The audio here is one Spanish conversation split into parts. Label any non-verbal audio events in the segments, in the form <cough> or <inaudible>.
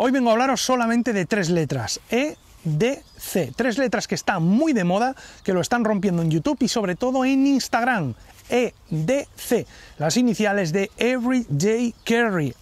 Hoy vengo a hablaros solamente de tres letras, E, D, C. Tres letras que están muy de moda, que lo están rompiendo en YouTube y sobre todo en Instagram. E, D, C. Las iniciales de Everyday Carry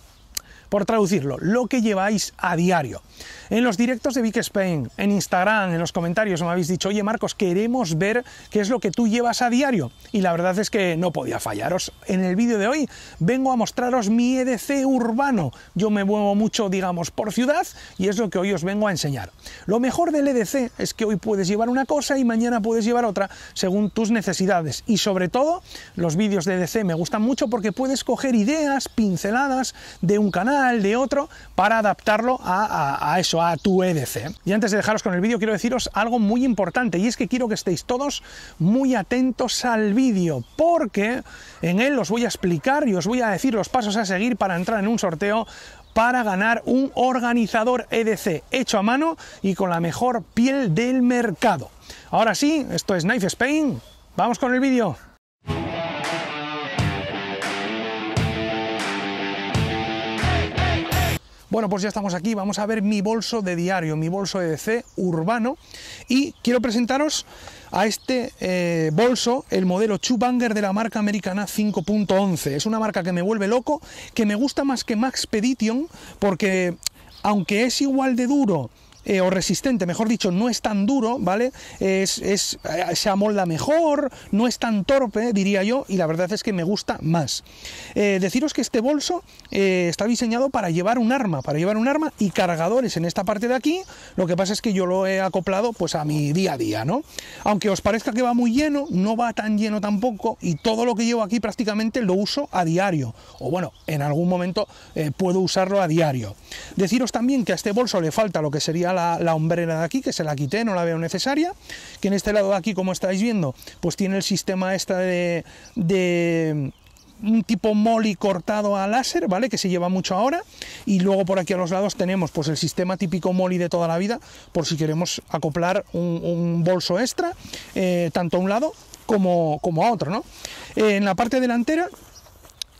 por traducirlo, lo que lleváis a diario. En los directos de Big Spain, en Instagram, en los comentarios me habéis dicho, oye Marcos, queremos ver qué es lo que tú llevas a diario. Y la verdad es que no podía fallaros. En el vídeo de hoy vengo a mostraros mi EDC urbano. Yo me muevo mucho, digamos, por ciudad y es lo que hoy os vengo a enseñar. Lo mejor del EDC es que hoy puedes llevar una cosa y mañana puedes llevar otra según tus necesidades. Y sobre todo, los vídeos de EDC me gustan mucho porque puedes coger ideas, pinceladas de un canal al de otro para adaptarlo a, a eso, a tu EDC. Y antes de dejaros con el vídeo, quiero deciros algo muy importante y es que quiero que estéis todos muy atentos al vídeo porque en él os voy a explicar y os voy a decir los pasos a seguir para entrar en un sorteo para ganar un organizador EDC hecho a mano y con la mejor piel del mercado. Ahora sí, esto es Knife Spain, vamos con el vídeo. Bueno, pues ya estamos aquí, vamos a ver mi bolso de diario, mi bolso EDC urbano y quiero presentaros a este eh, bolso el modelo Chubanger de la marca americana 5.11. Es una marca que me vuelve loco, que me gusta más que Max porque aunque es igual de duro, eh, o resistente, mejor dicho, no es tan duro, ¿vale? Es, es, eh, se amolda mejor, no es tan torpe, diría yo, y la verdad es que me gusta más. Eh, deciros que este bolso está diseñado para llevar un arma, para llevar un arma y cargadores en esta parte de aquí, lo que pasa es que yo lo he acoplado pues a mi día a día, ¿no? Aunque os parezca que va muy lleno, no va tan lleno tampoco, y todo lo que llevo aquí prácticamente lo uso a diario, o bueno, en algún momento puedo usarlo a diario. Deciros también que a este bolso le falta lo que sería la, la, hombrera de aquí, que se la quité, no la veo necesaria, que en este lado de aquí, como estáis viendo, pues tiene el sistema este de, un tipo molly cortado a láser, ¿vale? Que se lleva mucho ahora. Y luego por aquí a los lados tenemos pues el sistema típico molly de toda la vida, por si queremos acoplar un, bolso extra, eh, tanto a un lado como, como a otro, ¿no? Eh, en la parte delantera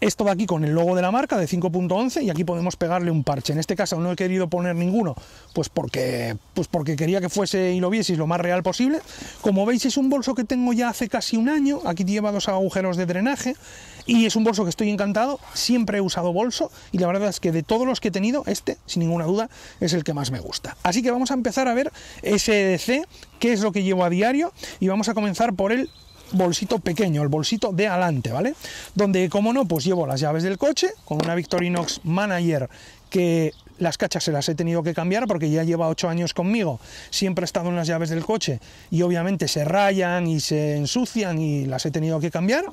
esto va aquí con el logo de la marca de 5.11 y aquí podemos pegarle un parche. En este caso no he querido poner ninguno, pues, pues porque, quería que fuese y lo vieseis lo más real posible. Como veis es un bolso que tengo ya hace casi un año, aquí lleva dos agujeros de drenaje y es un bolso que estoy encantado, siempre he usado bolso y la verdad es que de todos los que he tenido, este sin ninguna duda es el que más me gusta. Así que vamos a empezar a ver SDC, qué es lo que llevo a diario y vamos a comenzar por el bolsito pequeño, el bolsito de adelante, ¿vale? Donde, como no, pues llevo las llaves del coche con una Victorinox Manager que las cachas se las he tenido que cambiar porque ya lleva ocho años conmigo, siempre ha estado en las llaves del coche y obviamente se rayan y se ensucian y las he tenido que cambiar.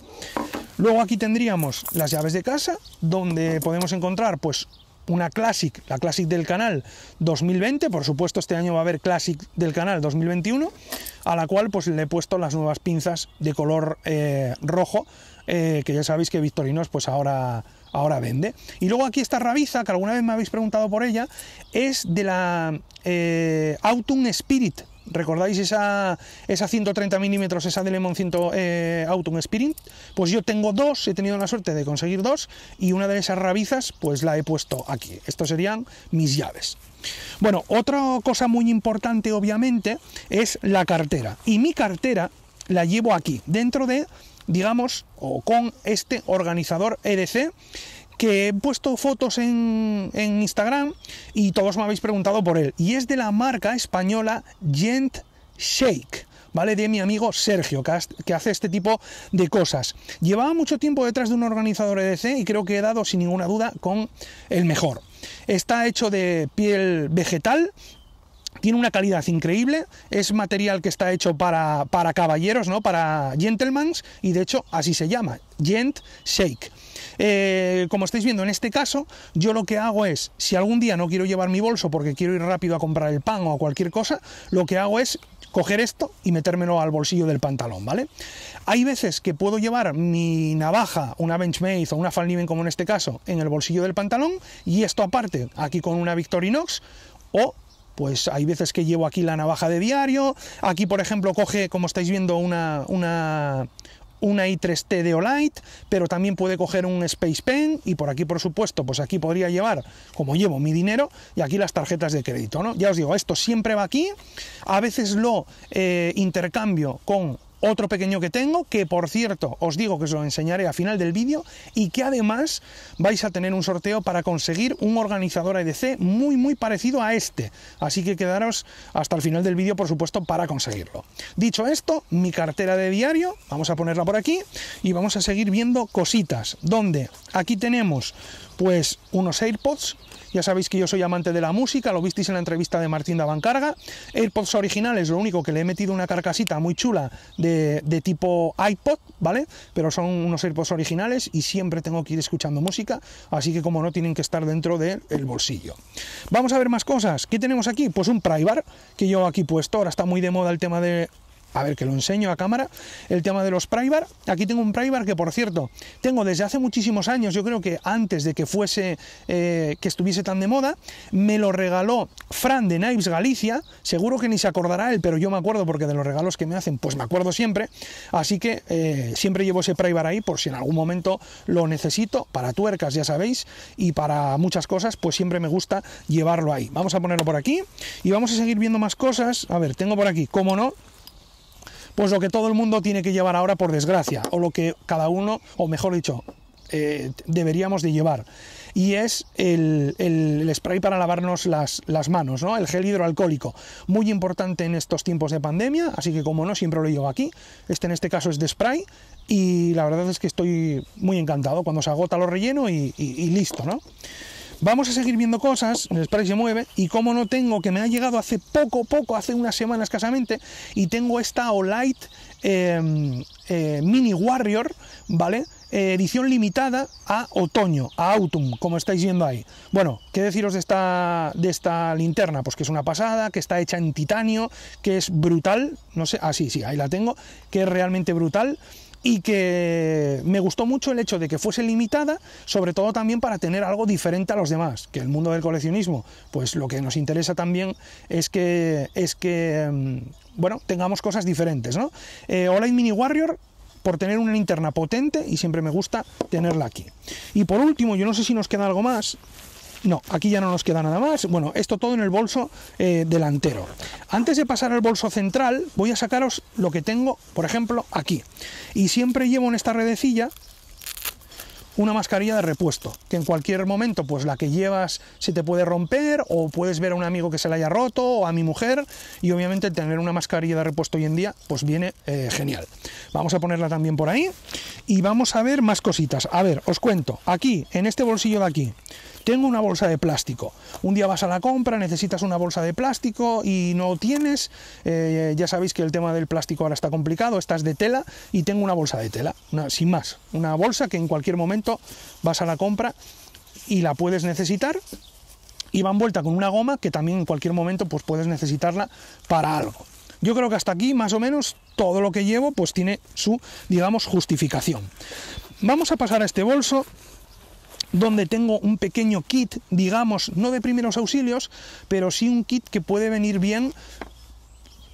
Luego aquí tendríamos las llaves de casa donde podemos encontrar pues una Classic, la Classic del canal 2020, por supuesto este año va a haber Classic del canal 2021, a la cual pues le he puesto las nuevas pinzas de color eh, rojo, eh, que ya sabéis que Victorinos pues ahora, ahora vende. Y luego aquí esta rabiza, que alguna vez me habéis preguntado por ella, es de la eh, Autumn Spirit, ¿Recordáis esa, esa 130 milímetros, esa de Lemon 100 eh, Autumn Spirit? Pues yo tengo dos, he tenido la suerte de conseguir dos y una de esas rabizas pues la he puesto aquí. Estos serían mis llaves. Bueno, otra cosa muy importante obviamente es la cartera. Y mi cartera la llevo aquí, dentro de digamos, o con este organizador EDC que he puesto fotos en, Instagram y todos me habéis preguntado por él. Y es de la marca española Gent Shake. ¿vale? De mi amigo Sergio, que hace este tipo de cosas. Llevaba mucho tiempo detrás de un organizador EDC y creo que he dado sin ninguna duda con el mejor. Está hecho de piel vegetal. Tiene una calidad increíble, es material que está hecho para, para caballeros, ¿no? para gentlemans, y de hecho así se llama, Gent Shake. Eh, como estáis viendo en este caso, yo lo que hago es, si algún día no quiero llevar mi bolso porque quiero ir rápido a comprar el pan o cualquier cosa, lo que hago es coger esto y metérmelo al bolsillo del pantalón, ¿vale? Hay veces que puedo llevar mi navaja, una Benchmade o una Falniven como en este caso, en el bolsillo del pantalón y esto aparte, aquí con una Victorinox o pues hay veces que llevo aquí la navaja de diario, aquí por ejemplo coge, como estáis viendo, una, una, una i3T de Olight, pero también puede coger un Space Pen y por aquí, por supuesto, pues aquí podría llevar, como llevo mi dinero, y aquí las tarjetas de crédito, ¿no? Ya os digo, esto siempre va aquí, a veces lo eh, intercambio con otro pequeño que tengo, que por cierto os digo que os lo enseñaré a final del vídeo y que además vais a tener un sorteo para conseguir un organizador EDC muy muy parecido a este. Así que quedaros hasta el final del vídeo por supuesto para conseguirlo. Dicho esto, mi cartera de diario, vamos a ponerla por aquí y vamos a seguir viendo cositas. Donde aquí tenemos pues unos AirPods ya sabéis que yo soy amante de la música, lo visteis en la entrevista de Martín Davancarga. AirPods originales, lo único que le he metido una carcasita muy chula de de tipo iPod, ¿vale? Pero son unos AirPods originales y siempre tengo que ir escuchando música, así que como no tienen que estar dentro del bolsillo. Vamos a ver más cosas. ¿Qué tenemos aquí? Pues un Prybar que yo aquí puesto. Ahora está muy de moda el tema de a ver que lo enseño a cámara, el tema de los prybar, Aquí tengo un prybar que, por cierto, tengo desde hace muchísimos años, yo creo que antes de que fuese, eh, que estuviese tan de moda, me lo regaló Fran de Knives Galicia, seguro que ni se acordará él, pero yo me acuerdo porque de los regalos que me hacen, pues me acuerdo siempre, así que eh, siempre llevo ese prybar ahí por si en algún momento lo necesito, para tuercas, ya sabéis, y para muchas cosas, pues siempre me gusta llevarlo ahí. Vamos a ponerlo por aquí y vamos a seguir viendo más cosas. A ver, tengo por aquí, cómo no, pues lo que todo el mundo tiene que llevar ahora por desgracia, o lo que cada uno, o mejor dicho, eh, deberíamos de llevar. Y es el, spray para lavarnos las, manos, ¿no? el gel hidroalcohólico. Muy importante en estos tiempos de pandemia, así que como no, siempre lo llevo aquí. Este en este caso es de spray y la verdad es que estoy muy encantado. Cuando se agota lo relleno y, y listo, ¿no? Vamos a seguir viendo cosas, el spray se mueve, y como no tengo, que me ha llegado hace poco, poco, hace unas semanas escasamente, y tengo esta Olight em, eh, Mini Warrior, ¿vale? Eh, edición limitada a otoño, a autumn, como estáis viendo ahí. Bueno, ¿qué deciros de esta, de esta linterna? Pues que es una pasada, que está hecha en titanio, que es brutal, no sé, ah sí, sí, ahí la tengo, que es realmente brutal y que me gustó mucho el hecho de que fuese limitada, sobre todo también para tener algo diferente a los demás, que el mundo del coleccionismo, pues lo que nos interesa también es que, es que mm, bueno, tengamos cosas diferentes, ¿no? Eh, Mini Warrior por tener una linterna potente y siempre me gusta tenerla aquí. Y por último, yo no sé si nos queda algo más, no, aquí ya no nos queda nada más. Bueno, esto todo en el bolso eh, delantero. Antes de pasar al bolso central, voy a sacaros lo que tengo, por ejemplo, aquí. Y siempre llevo en esta redecilla una mascarilla de repuesto, que en cualquier momento, pues la que llevas se te puede romper, o puedes ver a un amigo que se la haya roto, o a mi mujer, y obviamente tener una mascarilla de repuesto hoy en día, pues viene eh, genial. Vamos a ponerla también por ahí, y vamos a ver más cositas. A ver, os cuento, aquí, en este bolsillo de aquí, tengo una bolsa de plástico. Un día vas a la compra, necesitas una bolsa de plástico y no tienes. Eh, ya sabéis que el tema del plástico ahora está complicado. Estás de tela y tengo una bolsa de tela, una, sin más. Una bolsa que en cualquier momento vas a la compra y la puedes necesitar y va vuelta con una goma que también en cualquier momento pues puedes necesitarla para algo. Yo creo que hasta aquí más o menos todo lo que llevo pues tiene su digamos justificación. Vamos a pasar a este bolso donde tengo un pequeño kit, digamos, no de primeros auxilios, pero sí un kit que puede venir bien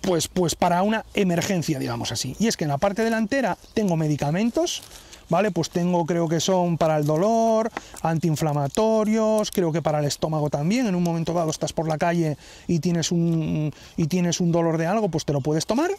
pues, pues para una emergencia, digamos así. Y es que en la parte delantera tengo medicamentos, ¿vale? Pues tengo, creo que son para el dolor, antiinflamatorios, creo que para el estómago también. En un momento dado estás por la calle y tienes un, y tienes un dolor de algo, pues te lo puedes tomar.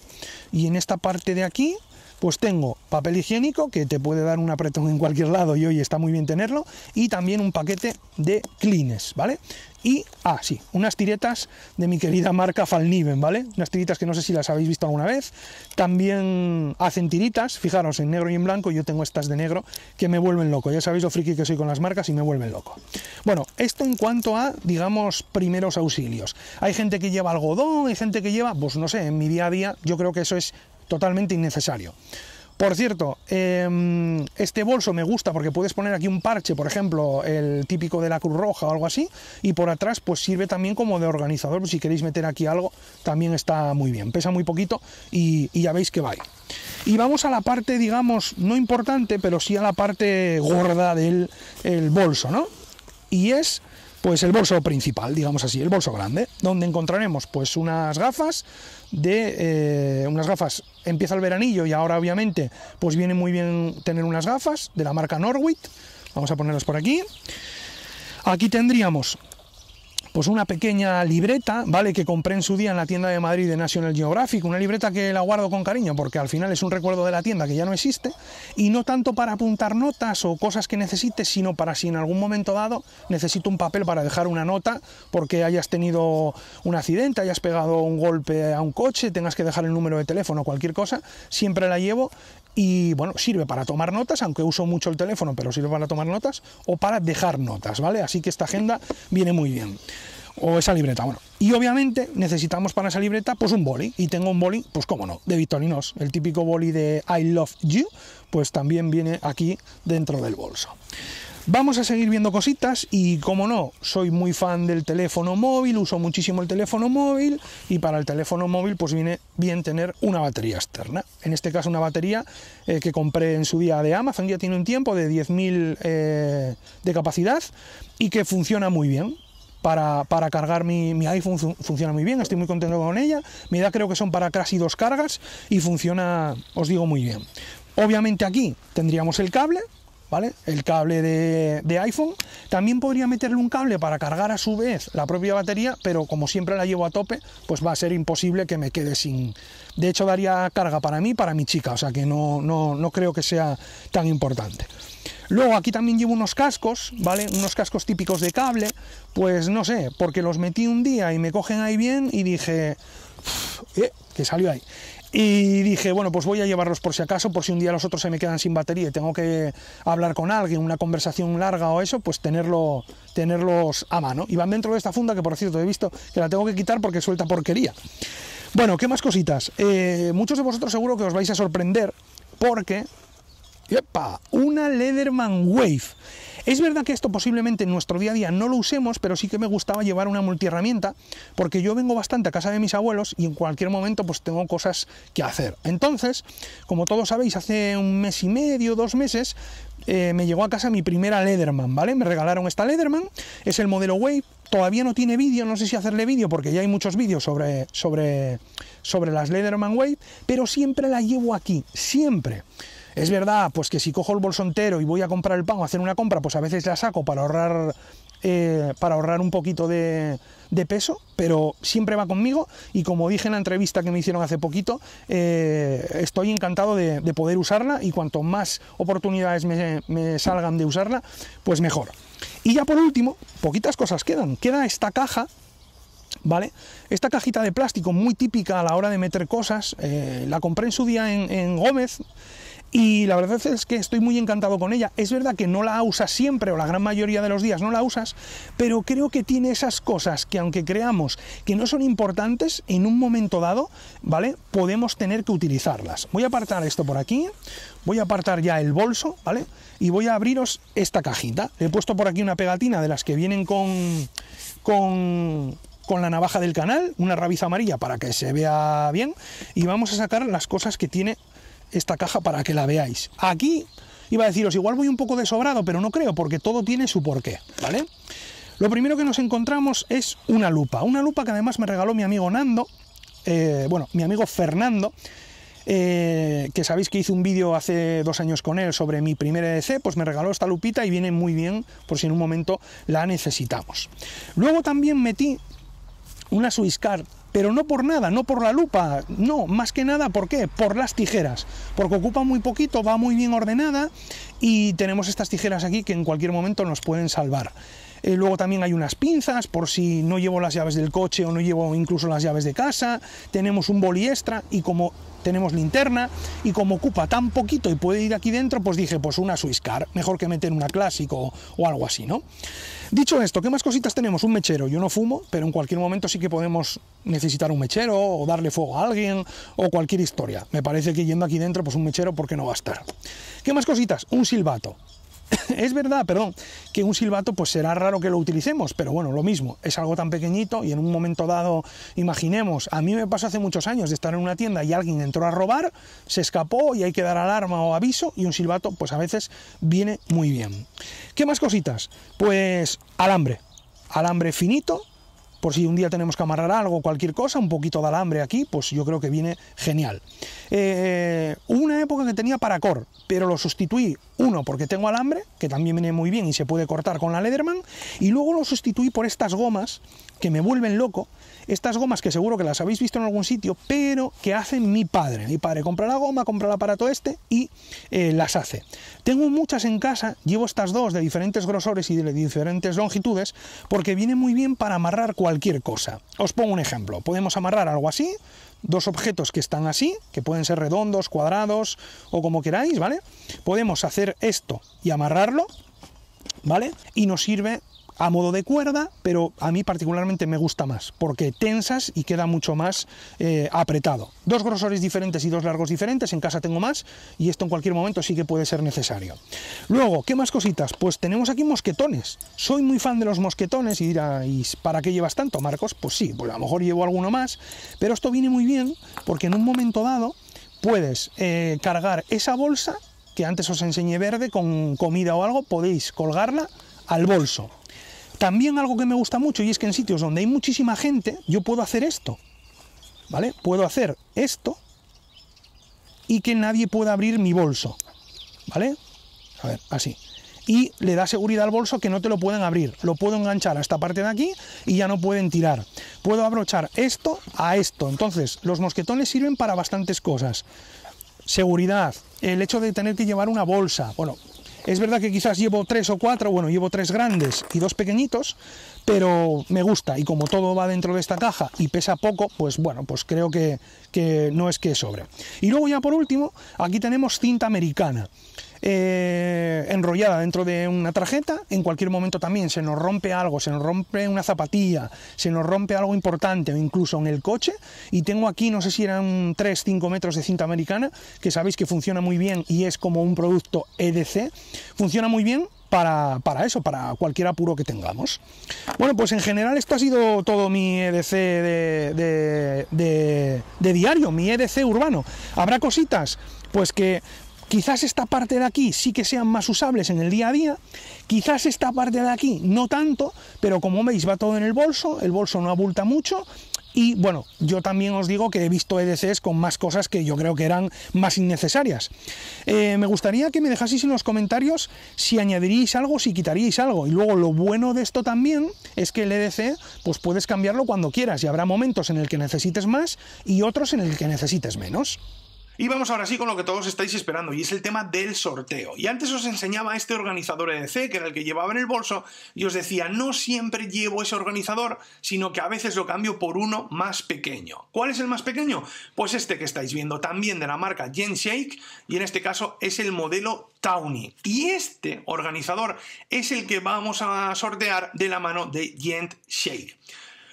Y en esta parte de aquí pues tengo papel higiénico que te puede dar un apretón en cualquier lado y hoy está muy bien tenerlo y también un paquete de clines, ¿vale? Y, ah, sí, unas tiretas de mi querida marca Falniven, ¿vale? Unas tiritas que no sé si las habéis visto alguna vez. También hacen tiritas, fijaros, en negro y en blanco. Yo tengo estas de negro que me vuelven loco. Ya sabéis lo friki que soy con las marcas y me vuelven loco. Bueno, esto en cuanto a, digamos, primeros auxilios. Hay gente que lleva algodón, hay gente que lleva, pues no sé, en mi día a día yo creo que eso es totalmente innecesario. Por cierto, em, este bolso me gusta porque puedes poner aquí un parche, por ejemplo, el típico de la Cruz Roja o algo así, y por atrás pues sirve también como de organizador, si queréis meter aquí algo, también está muy bien, pesa muy poquito y, ya veis que va Y vamos a la parte, digamos, no importante, pero sí a la parte gorda del bolso, ¿no? Y es pues el bolso principal, digamos así, el bolso grande, donde encontraremos pues unas gafas de eh, unas gafas. Empieza el veranillo y ahora obviamente pues viene muy bien tener unas gafas de la marca Norwich. Vamos a ponerlas por aquí. Aquí tendríamos pues una pequeña libreta, ¿vale? Que compré en su día en la tienda de Madrid de National Geographic, una libreta que la guardo con cariño porque al final es un recuerdo de la tienda que ya no existe y no tanto para apuntar notas o cosas que necesites, sino para si en algún momento dado necesito un papel para dejar una nota porque hayas tenido un accidente, hayas pegado un golpe a un coche, tengas que dejar el número de teléfono, cualquier cosa, siempre la llevo y bueno, sirve para tomar notas, aunque uso mucho el teléfono, pero sirve para tomar notas o para dejar notas, ¿vale? Así que esta agenda viene muy bien. O esa libreta, bueno. Y obviamente necesitamos para esa libreta pues un boli. Y tengo un boli, pues cómo no, de Victorinos. El típico boli de I Love You, pues también viene aquí dentro del bolso. Vamos a seguir viendo cositas y como no, soy muy fan del teléfono móvil, uso muchísimo el teléfono móvil y para el teléfono móvil pues viene bien tener una batería externa. En este caso una batería eh, que compré en su día de Amazon, ya tiene un tiempo de 10.000 eh, de capacidad y que funciona muy bien. Para, cargar mi, iPhone funciona muy bien, estoy muy contento con ella. Me da, creo que son para casi dos cargas y funciona, os digo, muy bien. Obviamente aquí tendríamos el cable, ¿vale? El cable de, iPhone. También podría meterle un cable para cargar a su vez la propia batería, pero como siempre la llevo a tope, pues va a ser imposible que me quede sin... De hecho, daría carga para mí, para mi chica, o sea que no, no, no creo que sea tan importante. Luego aquí también llevo unos cascos, ¿vale? Unos cascos típicos de cable, pues no sé, porque los metí un día y me cogen ahí bien y dije, eh, que salió ahí. Y dije, bueno, pues voy a llevarlos por si acaso, por si un día los otros se me quedan sin batería y tengo que hablar con alguien, una conversación larga o eso, pues tenerlo, tenerlos a mano. Y van dentro de esta funda que, por cierto, he visto que la tengo que quitar porque suelta porquería. Bueno, ¿qué más cositas? Eh, muchos de vosotros seguro que os vais a sorprender porque... ¡Epa! Una Leatherman Wave. Es verdad que esto posiblemente en nuestro día a día no lo usemos, pero sí que me gustaba llevar una multiherramienta, porque yo vengo bastante a casa de mis abuelos y en cualquier momento pues tengo cosas que hacer. Entonces, como todos sabéis, hace un mes y medio, dos meses, eh, me llegó a casa mi primera Leatherman, ¿vale? Me regalaron esta Leatherman, es el modelo Wave, todavía no tiene vídeo, no sé si hacerle vídeo porque ya hay muchos vídeos sobre, sobre, sobre las Leatherman Wave, pero siempre la llevo aquí, siempre. Es verdad, pues que si cojo el bolso entero y voy a comprar el pan o hacer una compra, pues a veces la saco para ahorrar, eh, para ahorrar un poquito de, peso, pero siempre va conmigo y como dije en la entrevista que me hicieron hace poquito, eh, estoy encantado de, poder usarla y cuanto más oportunidades me, salgan de usarla, pues mejor. Y ya por último, poquitas cosas quedan. Queda esta caja ¿Vale? Esta cajita de plástico muy típica a la hora de meter cosas, eh, la compré en su día en, en Gómez y la verdad es que estoy muy encantado con ella. Es verdad que no la usas siempre o la gran mayoría de los días no la usas, pero creo que tiene esas cosas que aunque creamos que no son importantes, en un momento dado, ¿vale? Podemos tener que utilizarlas. Voy a apartar esto por aquí, voy a apartar ya el bolso, ¿vale? Y voy a abriros esta cajita. He puesto por aquí una pegatina de las que vienen con... con con la navaja del canal, una rabiza amarilla para que se vea bien y vamos a sacar las cosas que tiene esta caja para que la veáis. Aquí iba a deciros, igual voy un poco de sobrado, pero no creo, porque todo tiene su porqué, ¿vale? Lo primero que nos encontramos es una lupa, una lupa que además me regaló mi amigo Nando, eh, bueno, mi amigo Fernando, eh, que sabéis que hice un vídeo hace dos años con él sobre mi primer EDC, pues me regaló esta lupita y viene muy bien por si en un momento la necesitamos. Luego también metí una Swisscard pero no por nada, no por la lupa, no, más que nada, ¿por qué? Por las tijeras, porque ocupa muy poquito, va muy bien ordenada y tenemos estas tijeras aquí que en cualquier momento nos pueden salvar. Eh, luego también hay unas pinzas por si no llevo las llaves del coche o no llevo incluso las llaves de casa. Tenemos un boli extra y como tenemos linterna y como ocupa tan poquito y puede ir aquí dentro, pues dije, pues una Swiss Car, mejor que meter una clásico o, algo así, ¿no? Dicho esto, ¿qué más cositas tenemos? Un mechero, yo no fumo, pero en cualquier momento sí que podemos necesitar un mechero o darle fuego a alguien o cualquier historia. Me parece que yendo aquí dentro, pues un mechero, porque no va a estar? ¿Qué más cositas? Un silbato. <laughs> es verdad, perdón, que un silbato pues será raro que lo utilicemos, pero bueno, lo mismo, es algo tan pequeñito y en un momento dado, imaginemos, a mí me pasó hace muchos años de estar en una tienda y alguien entró a robar, se escapó y hay que dar alarma o aviso y un silbato pues a veces viene muy bien. ¿Qué más cositas? Pues alambre, alambre finito por si un día tenemos que amarrar algo, cualquier cosa, un poquito de alambre aquí, pues yo creo que viene genial. Eh, una época que tenía cor pero lo sustituí, uno, porque tengo alambre, que también viene muy bien y se puede cortar con la Lederman, y luego lo sustituí por estas gomas que me vuelven loco, estas gomas que seguro que las habéis visto en algún sitio, pero que hace mi padre. Mi padre compra la goma, compra el aparato este y eh, las hace. Tengo muchas en casa, llevo estas dos de diferentes grosores y de diferentes longitudes, porque viene muy bien para amarrar cualquier cosa. Os pongo un ejemplo. Podemos amarrar algo así, dos objetos que están así, que pueden ser redondos, cuadrados o como queráis, ¿vale? Podemos hacer esto y amarrarlo, ¿vale? Y nos sirve a modo de cuerda, pero a mí particularmente me gusta más, porque tensas y queda mucho más eh, apretado. Dos grosores diferentes y dos largos diferentes, en casa tengo más, y esto en cualquier momento sí que puede ser necesario. Luego, ¿qué más cositas? Pues tenemos aquí mosquetones. Soy muy fan de los mosquetones y diráis, ¿para qué llevas tanto, Marcos? Pues sí, pues a lo mejor llevo alguno más, pero esto viene muy bien porque en un momento dado puedes eh, cargar esa bolsa que antes os enseñé verde con comida o algo, podéis colgarla al bolso también algo que me gusta mucho y es que en sitios donde hay muchísima gente, yo puedo hacer esto. ¿Vale? Puedo hacer esto y que nadie pueda abrir mi bolso. ¿Vale? A ver, así. Y le da seguridad al bolso que no te lo pueden abrir. Lo puedo enganchar a esta parte de aquí y ya no pueden tirar. Puedo abrochar esto a esto. Entonces, los mosquetones sirven para bastantes cosas. Seguridad, el hecho de tener que llevar una bolsa. Bueno, es verdad que quizás llevo tres o cuatro, bueno, llevo tres grandes y dos pequeñitos, pero me gusta y como todo va dentro de esta caja y pesa poco, pues bueno, pues creo que, que no es que sobre. Y luego ya por último, aquí tenemos cinta americana. Eh, enrollada dentro de una tarjeta, en cualquier momento también se nos rompe algo, se nos rompe una zapatilla, se nos rompe algo importante, o incluso en el coche, y tengo aquí, no sé si eran 3-5 metros de cinta americana, que sabéis que funciona muy bien y es como un producto EDC, funciona muy bien para, eso, para cualquier apuro que tengamos. Bueno, pues en general esto ha sido todo mi EDC de, de diario, mi EDC urbano. Habrá cositas, pues que Quizás esta parte de aquí sí que sean más usables en el día a día, quizás esta parte de aquí no tanto, pero como veis va todo en el bolso, el bolso no abulta mucho, y bueno, yo también os digo que he visto EDCs con más cosas que yo creo que eran más innecesarias. Eh, me gustaría que me dejaseis en los comentarios si añadiríais algo, si quitaríais algo. Y luego lo bueno de esto también es que el EDC pues puedes cambiarlo cuando quieras y habrá momentos en el que necesites más y otros en el que necesites menos. Y vamos ahora sí con lo que todos estáis esperando, y es el tema del sorteo. Y antes os enseñaba este organizador EDC, e que era el que llevaba en el bolso, y os decía, no siempre llevo ese organizador, sino que a veces lo cambio por uno más pequeño. ¿Cuál es el más pequeño? Pues este que estáis viendo también de la marca shake y en este caso es el modelo Tawny. Y este organizador es el que vamos a sortear de la mano de Gent Shake.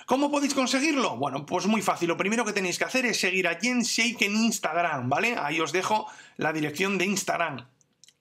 ¿Cómo podéis conseguirlo? Bueno, pues muy fácil. Lo primero que tenéis que hacer es seguir a Jen Shake en Instagram, ¿vale? Ahí os dejo la dirección de Instagram.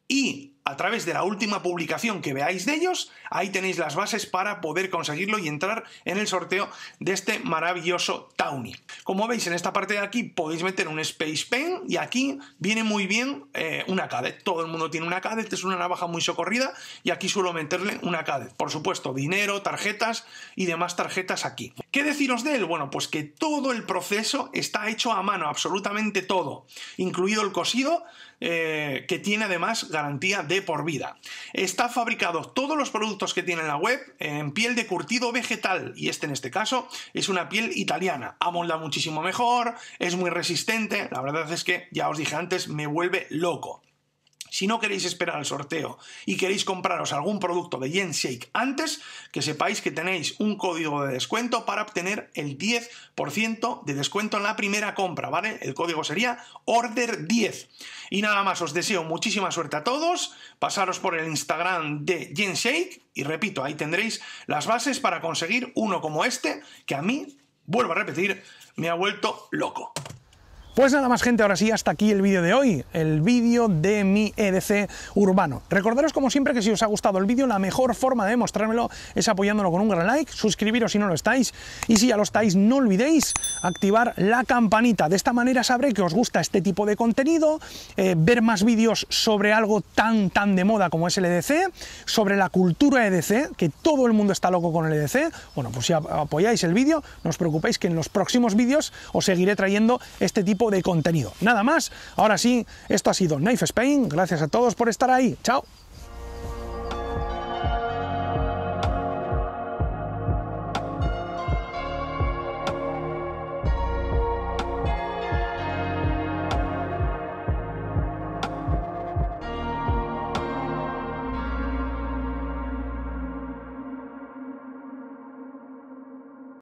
Y a través de la última publicación que veáis de ellos, ahí tenéis las bases para poder conseguirlo y entrar en el sorteo de este maravilloso Tawny. Como veis en esta parte de aquí podéis meter un Space Pen y aquí viene muy bien eh, una Cadet. Todo el mundo tiene una Cadet, es una navaja muy socorrida y aquí suelo meterle una Cadet. Por supuesto, dinero, tarjetas y demás tarjetas aquí. ¿Qué deciros de él? Bueno, pues que todo el proceso está hecho a mano, absolutamente todo, incluido el cosido, eh, que tiene además garantía de por vida. Está fabricado todos los productos que tiene en la web en piel de curtido vegetal y este en este caso es una piel italiana. Amolda muchísimo mejor, es muy resistente, la verdad es que ya os dije antes, me vuelve loco. Si no queréis esperar al sorteo y queréis compraros algún producto de Shake antes, que sepáis que tenéis un código de descuento para obtener el 10% de descuento en la primera compra, ¿vale? El código sería Order10. Y nada más, os deseo muchísima suerte a todos. Pasaros por el Instagram de Genshake y repito, ahí tendréis las bases para conseguir uno como este, que a mí, vuelvo a repetir, me ha vuelto loco. Pues nada más gente, ahora sí, hasta aquí el vídeo de hoy, el vídeo de mi EDC urbano. Recordaros como siempre que si os ha gustado el vídeo, la mejor forma de mostrármelo es apoyándolo con un gran like, suscribiros si no lo estáis, y si ya lo estáis, no olvidéis activar la campanita. De esta manera sabré que os gusta este tipo de contenido, eh, ver más vídeos sobre algo tan, tan de moda como es el EDC, sobre la cultura EDC, que todo el mundo está loco con el EDC. Bueno, pues si apoyáis el vídeo, no os preocupéis que en los próximos vídeos os seguiré trayendo este tipo de contenido. Nada más, ahora sí, esto ha sido Knife Spain, gracias a todos por estar ahí, chao.